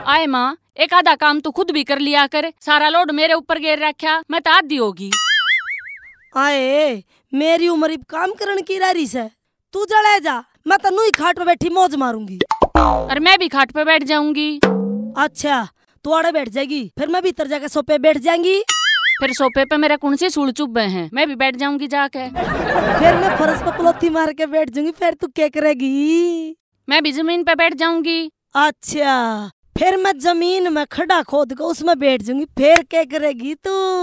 आए माँ एक आधा काम तो खुद भी कर लिया कर सारा लोड मेरे ऊपर गेर रखा मैं तो आधी होगी आए मेरी उम्र इब काम करण की रही से तू जले जा मैं तो ही खाट पे बैठी मौज मारूंगी और मैं भी खाट पे बैठ जाऊंगी अच्छा तू आड़े बैठ जाएगी फिर मैं भीतर जाकर सोफे बैठ जाएंगी फिर सोफे पे मेरा कौन से सूल चुभे हैं मैं भी बैठ जाऊंगी जाके फिर मैं फरस पे पलोथी मार के बैठ जाऊंगी फिर तू क्या करेगी मैं भी जमीन पे बैठ जाऊंगी अच्छा फिर मैं जमीन में खड़ा खोद कर उसमें बैठ जाऊंगी फिर क्या करेगी तू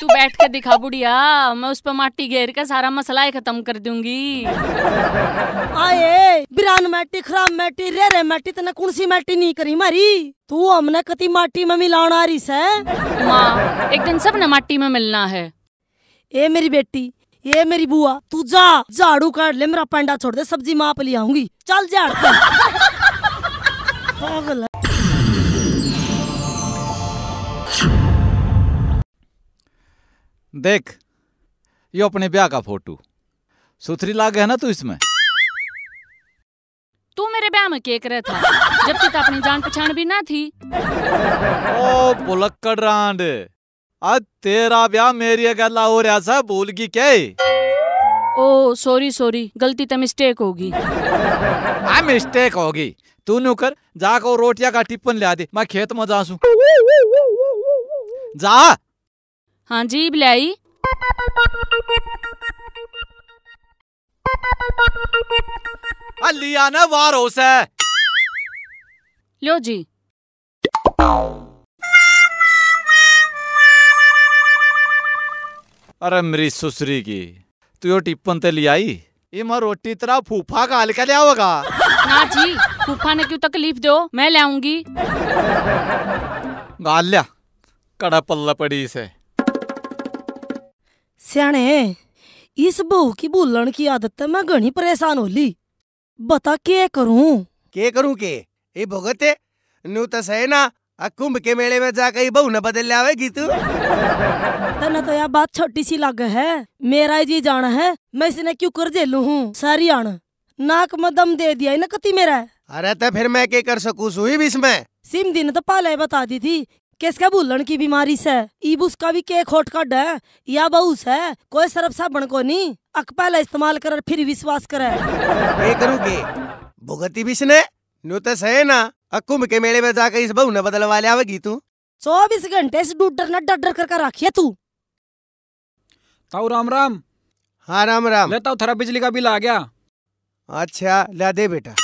तू बैठ कर दिखा बुढ़िया मैं उस पर माटी घेर कर सारा मसला खत्म कर दूंगी आए बिरान माटी खराब मैटी रे रे माटी तने कौन सी माटी नहीं करी मारी तू हमने कति माटी में मिलाना आ रही से माँ एक दिन सब ने माटी में मिलना है ए मेरी बेटी ये मेरी बुआ तू जा झाड़ू काट ले मेरा पंडा छोड़ दे सब्जी माप ले आऊंगी चल झाड़ देख ये अपने ब्याह का फोटो सुथरी लाग है ना तू इसमें तू मेरे ब्याह में केक रहे था जब तक तो अपनी जान पहचान भी ना थी ओ बुलक्कड़ रांड आज तेरा ब्याह मेरी गला हो रहा सा भूल गई क्या ओ सॉरी सॉरी गलती तो मिस्टेक होगी हाँ मिस्टेक होगी तू नु कर जाकर रोटिया का टिप्पन ले दे मैं खेत में जासू जा हाँ जी बिलाई लिया ना वार हो से लो जी अरे मेरी सुसरी की तू यो टिप्पण ते ले आई ये मैं रोटी तेरा फूफा का हल्का लिया होगा ना जी फूफा ने क्यों तकलीफ दो मैं ले आऊंगी गाल लिया कड़ा पल्ला पड़ी इसे सियाणे इस बहू की बुलण की आदत में घनी परेशान हो बता के करूं के करूं के ए भगत नू तो सही ना कुंभ के मेले में जा कहीं बहू न बदल लावेगी तू तने तो यह बात छोटी सी लग है मेरा जी जाना है मैं इसने क्यों कर झेलू हूँ सारी आना नाक में दम दे दिया ना कति मेरा अरे तो फिर मैं क्या कर सकू सुई भी इसमें सिम दिन तो पाले बता दी थी किसके भूलन की बीमारी से ईब उसका भी के खोट का डे या बहुस है कोई सरफ साबण को नहीं अक पहले इस्तेमाल कर फिर विश्वास करे ये करूँगी भुगती भी सुने नो तो सहे ना कुंभ के मेले में जाकर इस बहू ने बदलवा ले आवेगी तू चौबीस घंटे से डूडर न डर डर करके रखिए तू ताऊ राम राम हाँ राम राम लेता थोड़ा बिजली का बिल आ गया अच्छा ला दे बेटा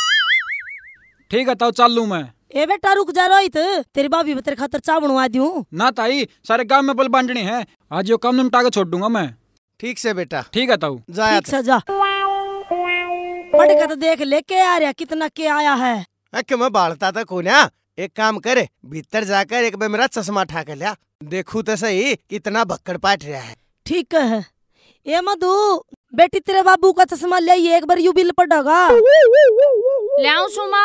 ठीक है ताऊ चल लू मैं ए बेटा रुक जा रोहित तेरी भाभी में तेरे खातर चा बनवा दू ना ताई सारे काम में बल बांटने हैं आज यो काम निपटा के छोड़ दूंगा मैं ठीक से बेटा ठीक है ताऊ जा ठीक से जा पढ़ के तो देख ले के आ रहा कितना के आया है अके मैं बालता था तो हाँ। कोन्या एक काम करे भीतर जाकर एक बार मेरा चश्मा ठा के लिया देखू तो सही कितना भक्कड़ पाट रहा है ठीक है ए मधु बेटी तेरे बाबू का चश्मा ले एक बार यू बिल पड़ेगा ले सुमा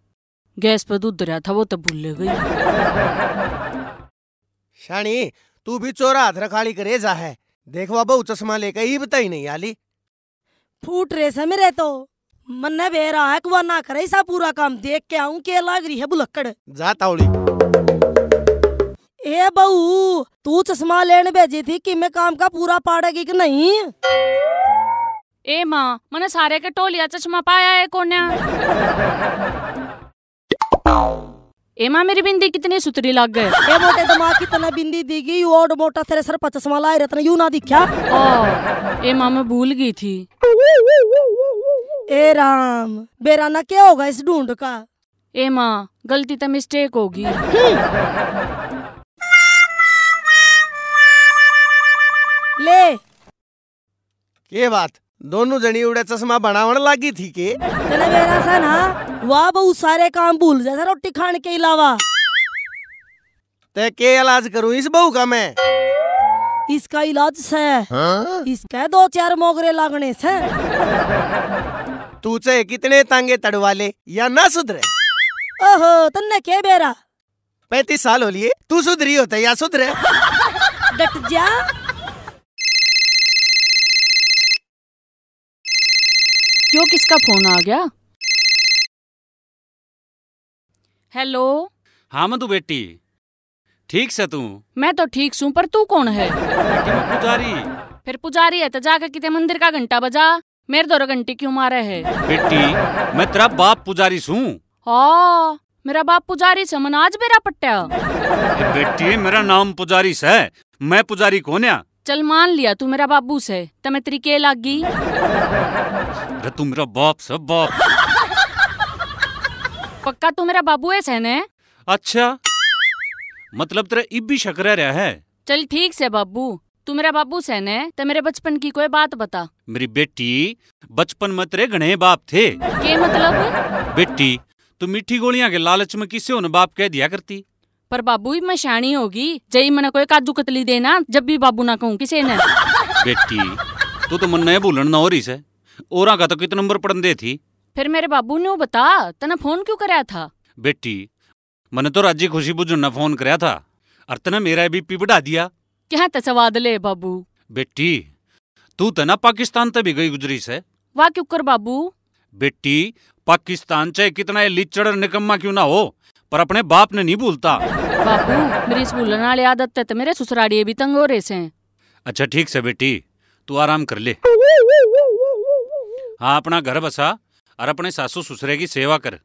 गैस पर दूध दरिया था वो तब तो भूल ले गई शानी तू भी चोरा अधर खाली करे जा है देखवा बहु चश्मा लेके ही बताई नहीं आली फूट रहे से मेरे तो मन ने बेरा है कुआ ना करे सा पूरा काम देख के आऊं के लाग रही है बुलक्कड़ जा तावली ए बहू तू चश्मा लेने भेजी थी कि मैं काम का पूरा पाड़ेगी कि नहीं ए माँ मैंने सारे के टोलिया चश्मा पाया है कोन्या एमा मेरी बिंदी कितनी सुतरी लग गए ये मोटे दिमाग कितना बिंदी दीगी और मोटा तेरे सर पचास वाला रत्न यू ना दिखा ओ एमा मैं भूल गई थी ए राम बेराना क्या होगा इस ढूंढ का ए मां गलती तो मिस्टेक होगी ले ये बात दोनों जनी उड़े चश्मा बनावन लागी थी के तने मेरा सा ना वाह बहु सारे काम भूल जा रोटी खान के अलावा ते के इलाज करूं इस बहू का मैं इसका इलाज से हाँ? इसके दो चार मोगरे लागने से तू चाहे कितने तांगे तड़वाले या ना सुधरे ओहो तन्ने के बेरा पैतीस साल हो लिए तू सुधरी होते या सुधरे डट जा क्यों किसका फोन आ गया हेलो हाँ मधु बेटी ठीक से तू मैं तो ठीक सू पर तू कौन है पुजारी फिर पुजारी है तो जाकर कितने मंदिर का घंटा बजा मेरे दोनों घंटे क्यों मारे है बेटी मैं तेरा बाप पुजारी सू हाँ मेरा बाप पुजारी से मन आज मेरा पट्टा बेटी मेरा नाम पुजारी से मैं पुजारी कौन है चल मान लिया तू मेरा बाबू से तो मैं तेरी के लागी अरे तू मेरा बाप सब बाप पक्का तू मेरा बाबू है सहने अच्छा मतलब तेरा इब भी शकर रहा है चल ठीक से बाबू तू मेरा बाबू सहने तो मेरे बचपन की कोई बात बता मेरी बेटी बचपन में तेरे घने बाप थे के मतलब बेटी तू मीठी गोलियां के लालच में किसे उन बाप कह दिया करती पर बाबू मैं शानी होगी जय मैंने कोई काजू कतली देना जब भी बाबू ना कहूँ किसे ने बेटी तू तो मन भूलन ना हो रही से और का तो कितने नंबर पढ़न दे थी फिर मेरे बाबू ने बता तने फोन क्यों कराया था बेटी मैंने तो राजी खुशी बुझन ने फोन कराया था और तने मेरा बीपी बढ़ा दिया क्या तसवाद ले बाबू बेटी तू तो ना पाकिस्तान तक भी गई गुजरी से वाह क्यों कर बाबू बेटी पाकिस्तान चाहे कितना लिचड़ निकम्मा क्यों ना हो पर अपने बाप ने नहीं भूलता बापू मेरी इस भूलने आदत है तो मेरे ससुराली भी तंग हो रहे से अच्छा ठीक से बेटी तू आराम कर ले हाँ अपना घर बसा और अपने सासू ससुरे की सेवा कर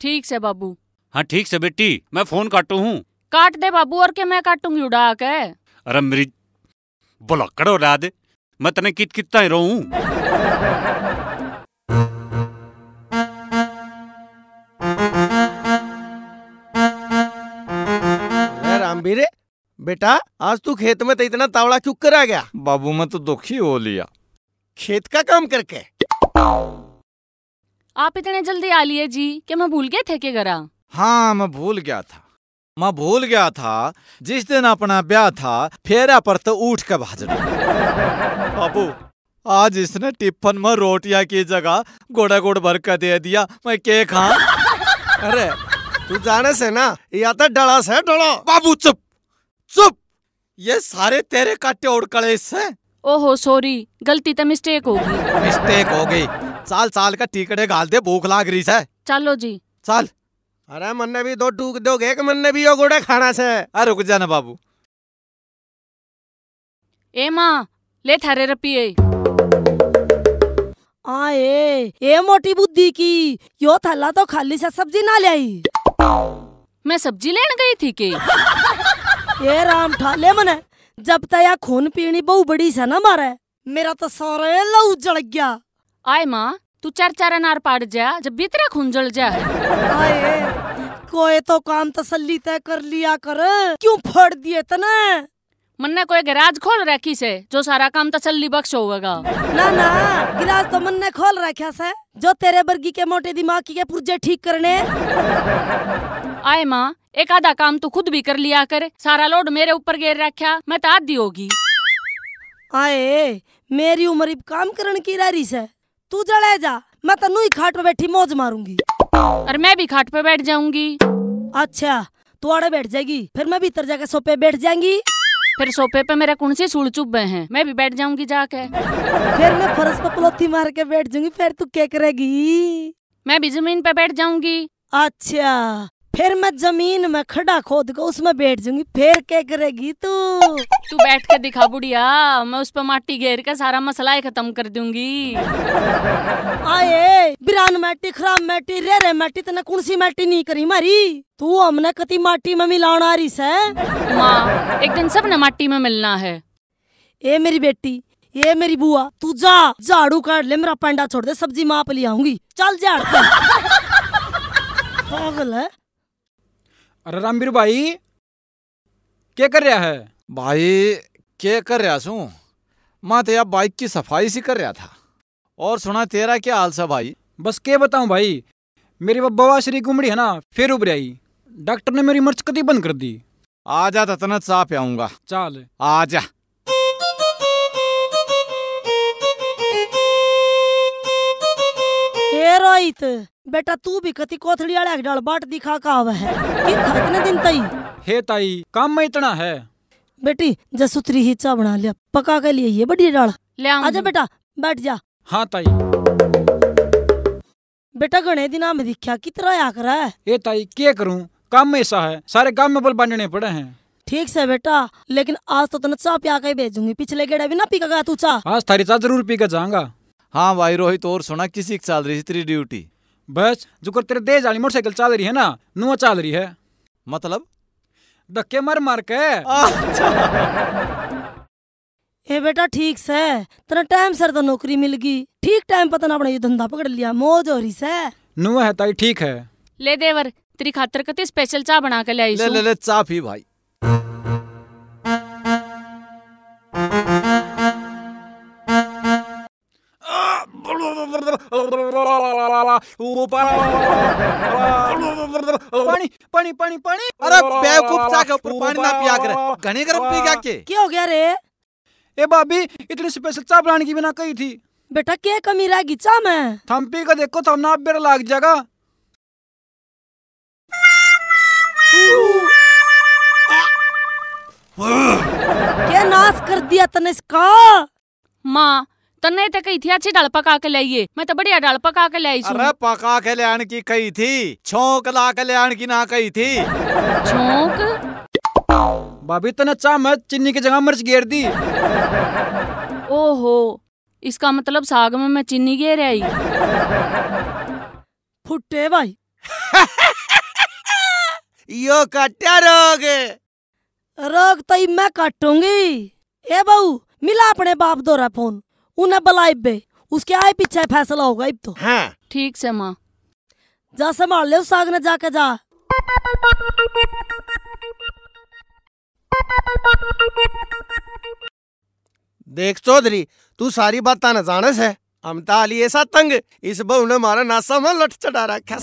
ठीक से बाबू हाँ ठीक से बेटी मैं फोन काटू हूँ काट दे बाबू और क्या मैं काटूंगी उड़ा के अरे मेरी बुलक्कड़ उड़ा दे मैं तने कित कितना ही रहूं वीरे बेटा आज तू खेत में तो इतना तावड़ा क्यों कर आ गया बाबू मैं तो दुखी हो लिया खेत का काम करके आप इतने जल्दी आ लिए जी क्या मैं भूल गए थे के गरा हाँ मैं भूल गया था मैं भूल गया था जिस दिन अपना ब्याह था फेरा पर तो उठ के भाज बाबू आज इसने टिफन में रोटियां की जगह गोड़ा गोड़ भर कर दे दिया मैं के खा हाँ? अरे तू जाने से ना या तो डड़ा से डड़ो बाबू चुप चुप ये सारे तेरे काटे और कलेस इससे ओहो सॉरी गलती तो मिस्टेक हो गई मिस्टेक हो गई चाल चाल का टिकड़े गाल दे भूख लाग रही है चलो जी चल अरे मन्ने भी दो टूक दोगे एक मन्ने भी यो गोड़े खाना से अरे रुक जाना बाबू ए माँ ले थारे रपिए आए ए मोटी बुद्धि की यो थला तो खाली से सब्जी ना ले आई मैं सब्जी लेने गई थी के ये राम ठाले मने जब तया खून पीनी बहु बड़ी से ना मारे मेरा तो सारे लहू जड़ गया आय माँ तू चार चार अनार पाड़ जा जब भी खून जल जाए आए कोई तो काम तसल्ली तय कर लिया कर क्यों फोड़ दिए तने मन्ने कोई गैराज खोल रखी से जो सारा काम तसल्ली बख्श होगा ना ना गिराज तो मन्ने खोल रखा से जो तेरे बर्गी के मोटे दिमाग के पुर्जे ठीक करने आए माँ एक आधा काम तो खुद भी कर लिया कर सारा लोड मेरे ऊपर गेर रखा मैं तो आधी होगी आए मेरी उम्र काम करने की रही से तू जड़े जा मैं तेन तो ही खाट पे बैठी मौज मारूंगी और मैं भी खाट पे बैठ जाऊंगी अच्छा तू आड़े बैठ जाएगी फिर मैं भीतर जाकर सोफे बैठ जाएंगी फिर सोफे पे मेरा कौन से सूल चुभे हैं मैं भी बैठ जाऊंगी जाके फिर मैं फर्श पे पलोथी मार के बैठ जाऊंगी फिर तू क्या करेगी मैं भी जमीन पे बैठ जाऊंगी अच्छा फिर मैं जमीन में खड़ा खोद कर उसमें बैठ जाऊंगी फिर क्या करेगी तू तू बैठ कर दिखा बुढ़िया मैं उस पर माटी घेर के सारा मसला खत्म कर दूंगी आए बिरान माटी खराब मैटी रे रे माटी तने कौन सी माटी नहीं करी मारी तू हमने कति माटी में मिलाना रही से माँ एक दिन सब ने माटी में मिलना है ए मेरी बेटी ये मेरी बुआ तू जा झाड़ू काट ले मेरा पंडा छोड़ दे सब्जी माप ले आऊंगी चल जा पागल है अरे रामवीर भाई क्या कर रहा है भाई क्या कर रहा सू मैं तो यार बाइक की सफाई सी कर रहा था और सुना तेरा क्या हाल सा भाई बस क्या बताऊं भाई मेरी वो श्री गुमड़ी है ना फिर उभर आई डॉक्टर ने मेरी मर्च कदी बंद कर दी आ जा तो तना चाह पे आऊंगा चल आ जा रोहित बेटा तू भी कति कोथड़ी वाले डाल बाट दिखा का आवे है कि कितने दिन तई हे ताई काम में इतना है बेटी जसूत्री ही चा बना लिया पका के लिए ये बढ़िया डाल ले आजा बेटा बैठ जा हाँ ताई बेटा घने दिन में दिखा कितना आ करा है ए ताई क्या करूं काम में ऐसा है सारे काम में बल बांधने पड़े हैं ठीक से बेटा लेकिन आज तो तने चाय पिया के भेजूंगी पिछले गेड़ा भी ना पीका तू चाह आज थारी चाह जरूर पीका जाऊंगा हाँ भाई रोहित और सुना किसी साल रही तेरी ड्यूटी बस जो तेरे देश वाली मोटरसाइकिल चल रही है ना नुआ चल रही है मतलब धक्के मर मार के ए बेटा ठीक से तना टाइम सर तो नौकरी मिल गई ठीक टाइम पता ना अपना ये धंधा पकड़ लिया मौज हो रही से नुआ है ताई ठीक है ले देवर तेरी खातर कते स्पेशल चाय बना के ले आई ले ले, ले चाय पी भाई पानी पानी पानी पानी अरे बेवकूफ चाक ऊपर पानी ना पिया कर घने गर्म पी के क्या हो गया रे ए इतनी स्पेशल चाय बनाने की बिना कही थी बेटा क्या कमी रह गई चा में थम पी का देखो थम ना बेर लाग जाएगा क्या नाश कर दिया तने इसका माँ तन्ने ते कही थी अच्छी डाल पका के लाइए मैं तो बढ़िया डाल पका के लाई अरे पका के लिया की कही थी छोंक ला के लिया की ना कही थी छोंक बाबी तने चा मैं चीनी की जगह मिर्च गेर दी ओहो इसका मतलब साग में मैं चीनी गेर आई फुटे भाई यो कट्या रोग रोग तो मैं काटूंगी ए बहू मिला अपने बाप दोरा फोन उन्हें बलाई बे उसके आए पीछे फैसला होगा इब तो हाँ ठीक से माँ जा संभाल ले उस आग ने जाके जा देख चौधरी तू सारी बात ना जाने से हम ताली ऐसा तंग इस बहू ने मारा नासा में लट चढ़ा रखा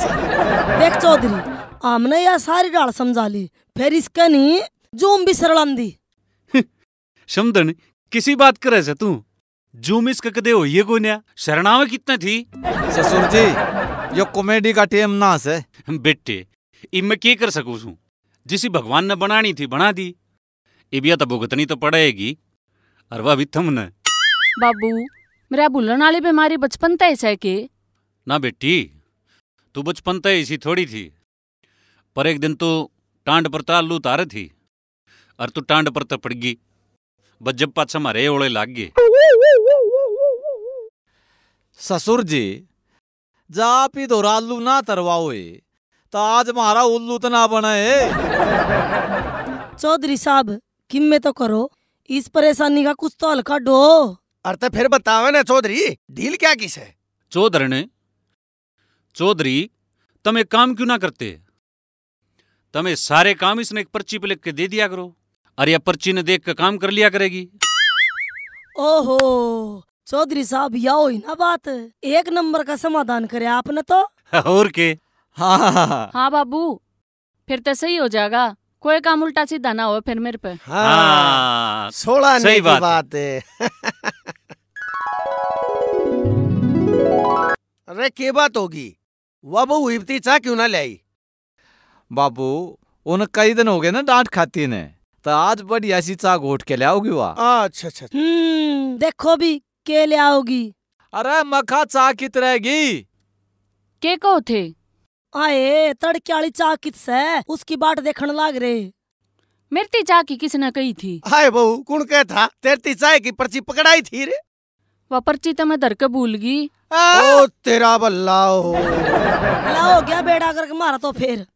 देख चौधरी हमने यह सारी डाल समझा ली फिर इसका नहीं जो भी सरलम दी समझन किसी बात करे से तू जूमिस इस ककदे हो ये कोन्या शरणावे कितना थी ससुर जी यो कॉमेडी का टेम ना से बेटे इम मैं क्या कर सकूँ सू जिसी भगवान ने बनानी थी बना दी इबिया तो भुगतनी तो पड़ेगी अरवा भी थम थमने बाबू मेरा भूलन वाली बीमारी बचपन तय है के ना बेटी तू बचपन तय इसी थोड़ी थी पर एक दिन तो टांड पर तालू तारे थी और तू टांड पर तपड़गी पड़ गई पाछा मारे ओले लाग गई ससुर जी जा आप ही दोरालू ना तरवाओए तो आज मारा उल्लू तो ना बनाए चौधरी साहब किम में तो करो इस परेशानी का कुछ तो हल्का डो अरे तो फिर बतावे ना चौधरी ढील क्या किस है चौधरी ने चौधरी तुम एक काम क्यों ना करते तुम्हें सारे काम इसने एक पर्ची पे लिख के दे दिया करो अरे यह पर्ची ने देख के काम कर लिया करेगी ओहो चौधरी साहब या हो ना बात एक नंबर का समाधान करे आपने तो और के हाँ हाँ, हाँ, हाँ हाँ बाबू फिर तो सही हो जाएगा कोई काम उल्टा सीधा ना हो फिर मेरे पे सोलह हाँ सही बात, बात है अरे के बात होगी बाबू बहू चाह क्यों ना लाई बाबू उन्हें कई दिन हो गए ना डांट खाती ने तो आज बढ़िया सी चाह घोट के होगी वाह अच्छा अच्छा, अच्छा। हम्म, देखो भी के ले आओगी अरे मखा चा कित रहेगी के कहो थे आए तड़के वाली चा कित से उसकी बाट देखने लाग रहे मेरती चा की किसने कही थी हाय बहू कौन कह था तेरती चाय की पर्ची पकड़ाई थी रे वह पर्ची तो मैं धर के भूल गई ओ तेरा बल्लाओ हो क्या बेड़ा करके मारा तो फिर